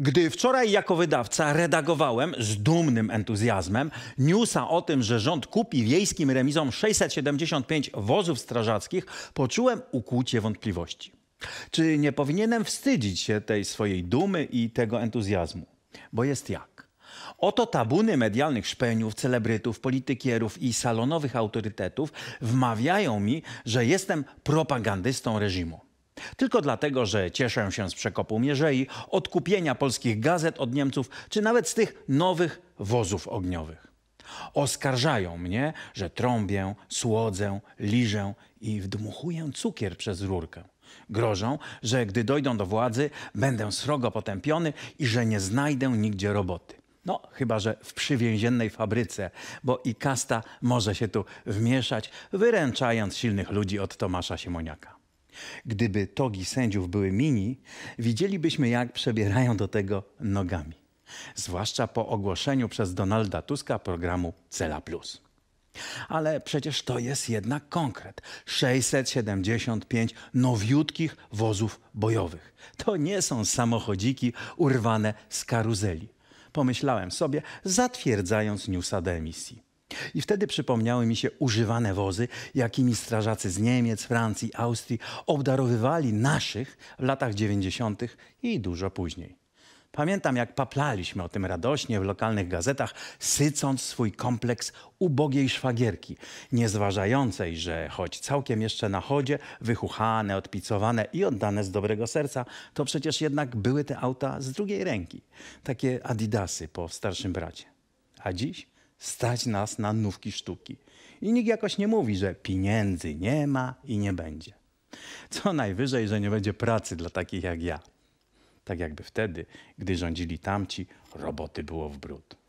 Gdy wczoraj jako wydawca redagowałem z dumnym entuzjazmem newsa o tym, że rząd kupi wiejskim remizom 675 wozów strażackich, poczułem ukłucie wątpliwości. Czy nie powinienem wstydzić się tej swojej dumy i tego entuzjazmu? Bo jest jak. Oto tabuny medialnych szpeniów, celebrytów, politykierów i salonowych autorytetów wmawiają mi, że jestem propagandystą reżimu. Tylko dlatego, że cieszę się z przekopu Mierzei, odkupienia polskich gazet od Niemców, czy nawet z tych nowych wozów ogniowych. Oskarżają mnie, że trąbię, słodzę, liżę i wdmuchuję cukier przez rurkę. Grożą, że gdy dojdą do władzy, będę srogo potępiony i że nie znajdę nigdzie roboty. No, chyba że w przywięziennej fabryce, bo i kasta może się tu wmieszać, wyręczając silnych ludzi od Tomasza Siemoniaka. Gdyby togi sędziów były mini, widzielibyśmy jak przebierają do tego nogami. Zwłaszcza po ogłoszeniu przez Donalda Tuska programu Cela Plus. Ale przecież to jest jednak konkret. 675 nowiutkich wozów bojowych. To nie są samochodziki urwane z karuzeli. Pomyślałem sobie, zatwierdzając newsa do emisji. I wtedy przypomniały mi się używane wozy, jakimi strażacy z Niemiec, Francji, Austrii obdarowywali naszych w latach 90. i dużo później. Pamiętam, jak paplaliśmy o tym radośnie w lokalnych gazetach, sycąc swój kompleks ubogiej szwagierki, niezważającej, że choć całkiem jeszcze na chodzie, wychuchane, odpicowane i oddane z dobrego serca, to przecież jednak były te auta z drugiej ręki. Takie adidasy po starszym bracie. A dziś? stać nas na nówki sztuki. I nikt jakoś nie mówi, że pieniędzy nie ma i nie będzie. Co najwyżej, że nie będzie pracy dla takich jak ja. Tak jakby wtedy, gdy rządzili tamci, roboty było w brud.